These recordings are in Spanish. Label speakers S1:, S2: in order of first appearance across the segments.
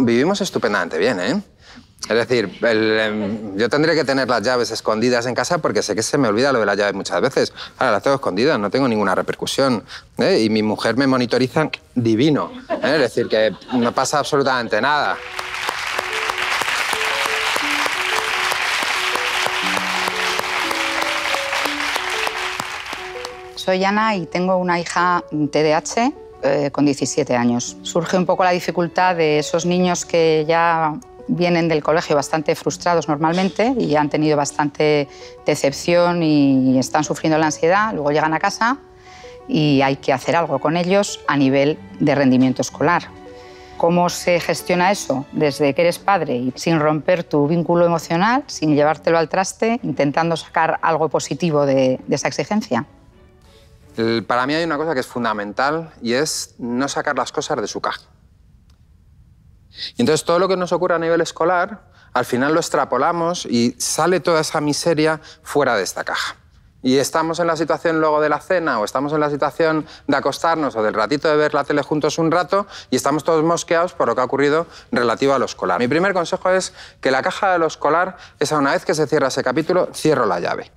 S1: Vivimos estupendamente bien, ¿eh? Es decir, em, yo tendría que tener las llaves escondidas en casa porque sé que se me olvida lo de las llaves muchas veces. Ahora las tengo escondidas, no tengo ninguna repercusión. ¿eh? Y mi mujer me monitoriza divino. ¿eh? Es decir, que no pasa absolutamente nada. Soy Ana y tengo una hija TDAH eh, con 17 años. Surge un poco la dificultad de esos niños que ya vienen del colegio bastante frustrados normalmente y han tenido bastante decepción y están sufriendo la ansiedad, luego llegan a casa y hay que hacer algo con ellos a nivel de rendimiento escolar. ¿Cómo se gestiona eso? Desde que eres padre y sin romper tu vínculo emocional, sin llevártelo al traste, intentando sacar algo positivo de esa exigencia. Para mí hay una cosa que es fundamental y es no sacar las cosas de su caja. entonces todo lo que nos ocurre a nivel escolar, al final lo extrapolamos y sale toda esa miseria fuera de esta caja. Y estamos en la situación luego de la cena o estamos en la situación de acostarnos o del ratito de ver la tele juntos un rato y estamos todos mosqueados por lo que ha ocurrido relativo a lo escolar. Mi primer consejo es que la caja de lo escolar es una vez que se cierra ese capítulo, cierro la llave.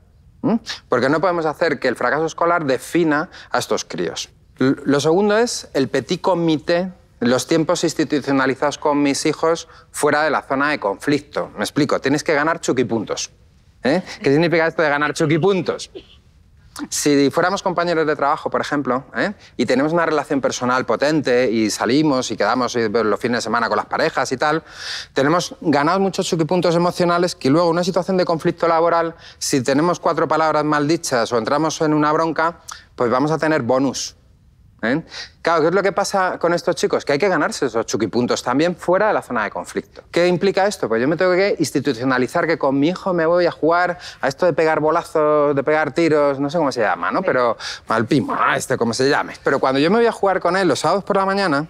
S1: Porque no podemos hacer que el fracaso escolar defina a estos críos. Lo segundo es el petit comité, los tiempos institucionalizados con mis hijos fuera de la zona de conflicto. Me explico, tienes que ganar chuquipuntos. ¿Eh? ¿Qué significa esto de ganar chuquipuntos? si fuéramos compañeros de trabajo, por ejemplo, ¿eh? y tenemos una relación personal potente y salimos y quedamos eh, los fines de semana con las parejas y tal, tenemos ganados muchos chuquipuntos emocionales que luego en una situación de conflicto laboral, si tenemos cuatro palabras mal dichas o entramos en una bronca, pues vamos a tener bonus ¿eh? Claro, ¿qué es lo que pasa con estos chicos? Que hay que ganarse esos chuquipuntos también fuera de la zona de conflicto. ¿Qué implica esto? Pues yo me tengo que institucionalizar que con mi hijo me voy a jugar a esto de pegar bolazos, de pegar tiros, no sé cómo se llama, ¿no? Pero al pimo, este, como se llame. Pero cuando yo me voy a jugar con él los sábados por la mañana,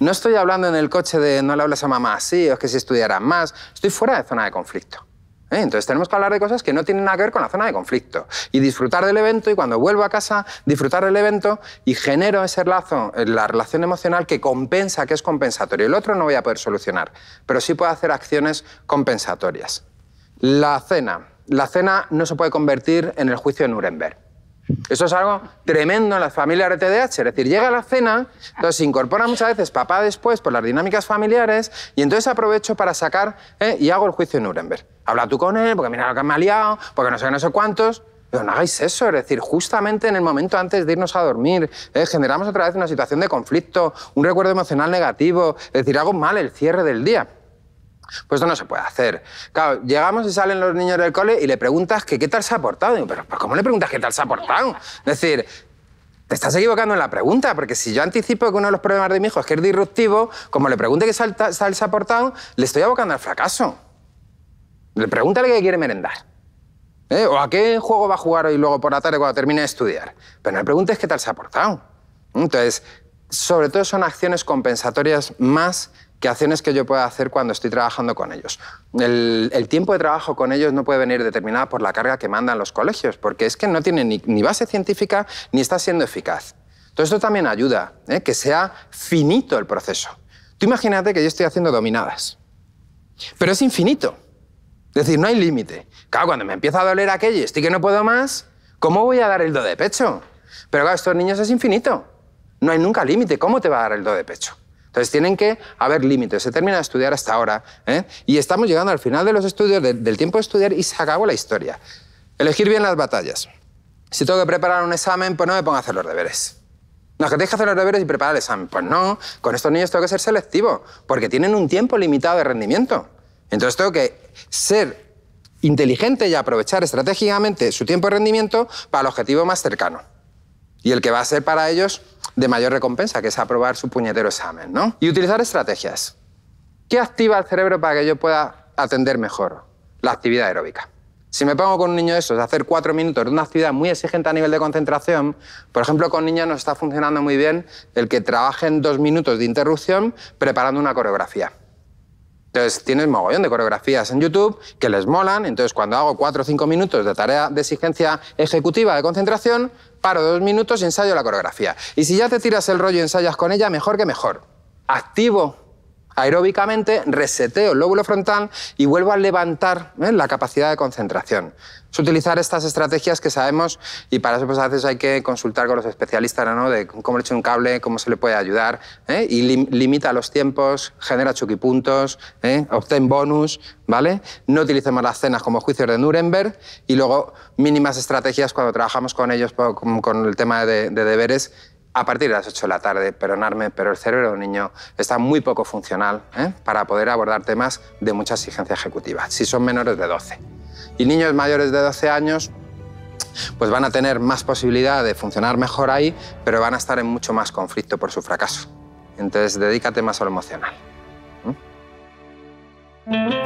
S1: no estoy hablando en el coche de no le hables a mamá así, o es que si estudiaran más, estoy fuera de zona de conflicto. ¿Eh? Entonces tenemos que hablar de cosas que no tienen nada que ver con la zona de conflicto y disfrutar del evento y cuando vuelvo a casa disfrutar del evento y genero ese lazo, la relación emocional que compensa, que es compensatorio. El otro no voy a poder solucionar, pero sí puedo hacer acciones compensatorias. La cena. La cena no se puede convertir en el juicio de Nuremberg. Eso es algo tremendo en las familias RTDH. Es decir, llega la cena, entonces se incorpora muchas veces papá después por las dinámicas familiares y entonces aprovecho para sacar eh, y hago el juicio en Nuremberg. Habla tú con él, porque mira lo que me ha liado, porque no sé no sé cuántos. Pero no hagáis eso, es decir, justamente en el momento antes de irnos a dormir, eh, generamos otra vez una situación de conflicto, un recuerdo emocional negativo, es decir, hago mal el cierre del día. Pues no se puede hacer. llegamos y salen los niños del cole y le preguntas que qué tal se ha portado. pero, ¿cómo le preguntas qué tal se ha portado? Es decir, te estás equivocando en la pregunta, porque si yo anticipo que uno de los problemas de mi hijo es que es disruptivo, como le pregunte qué tal se ha portado, le estoy abocando al fracaso. Le pregúntale qué quiere merendar. ¿eh? O a qué juego va a jugar hoy luego por la tarde cuando termine de estudiar. Pero no le preguntes qué tal se ha portado. Entonces, sobre todo son acciones compensatorias más qué acciones que yo pueda hacer cuando estoy trabajando con ellos. El, tiempo de trabajo con ellos no puede venir determinado por la carga que mandan los colegios, porque es que no tiene ni, base científica ni está siendo eficaz. Todo esto también ayuda, ¿eh? que sea finito el proceso. Tú imagínate que yo estoy haciendo dominadas, pero es infinito. Es decir, no hay límite. Claro, cuando me empieza a doler aquello y estoy que no puedo más, ¿cómo voy a dar el do de pecho? Pero claro, estos niños es infinito. No hay nunca límite. ¿Cómo te va a dar el do de pecho? Entonces tienen que haber límites. Se termina de estudiar hasta ahora ¿eh? y estamos llegando al final de los estudios, del tiempo de estudiar y se acabó la historia. Elegir bien las batallas. Si tengo que preparar un examen, pues no me pongo a hacer los deberes. No, que tienes que hacer los deberes y preparar el examen. Pues no, con estos niños tengo que ser selectivo, porque tienen un tiempo limitado de rendimiento. Entonces tengo que ser inteligente y aprovechar estratégicamente su tiempo de rendimiento para el objetivo más cercano y el que va a ser para ellos de mayor recompensa, que es aprobar su puñetero examen, ¿no? Y utilizar estrategias. ¿Qué activa el cerebro para que yo pueda atender mejor? La actividad aeróbica. Si me pongo con un niño de esos a hacer cuatro minutos de una actividad muy exigente a nivel de concentración, por ejemplo, con niños no está funcionando muy bien el que trabaje en dos minutos de interrupción preparando una coreografía. Entonces tienes mogollón de coreografías en YouTube que les molan, entonces cuando hago cuatro o cinco minutos de tarea de exigencia ejecutiva de concentración, paro dos minutos y ensayo la coreografía. Y si ya te tiras el rollo y ensayas con ella, mejor que mejor. Activo aeróbicamente, reseteo el lóbulo frontal y vuelvo a levantar ¿eh? la capacidad de concentración. Es utilizar estas estrategias que sabemos y para eso pues, a veces hay que consultar con los especialistas ¿no? de cómo le echo un cable, cómo se le puede ayudar ¿eh? y limita los tiempos, genera chuquipuntos, ¿eh? obtén bonus, ¿vale? No utilicemos las cenas como juicios de Nuremberg y luego mínimas estrategias cuando trabajamos con ellos pues, con, el tema de, de deberes a partir de las 8 de la tarde, peronarme, pero el cerebro de niño está muy poco funcional ¿eh? para poder abordar temas de mucha exigencia ejecutiva, si son menores de 12. Y niños mayores de 12 años, pues van a tener más posibilidad de funcionar mejor ahí, pero van a estar en mucho más conflicto por su fracaso. Entonces, dedícate más a lo emocional. ¿eh?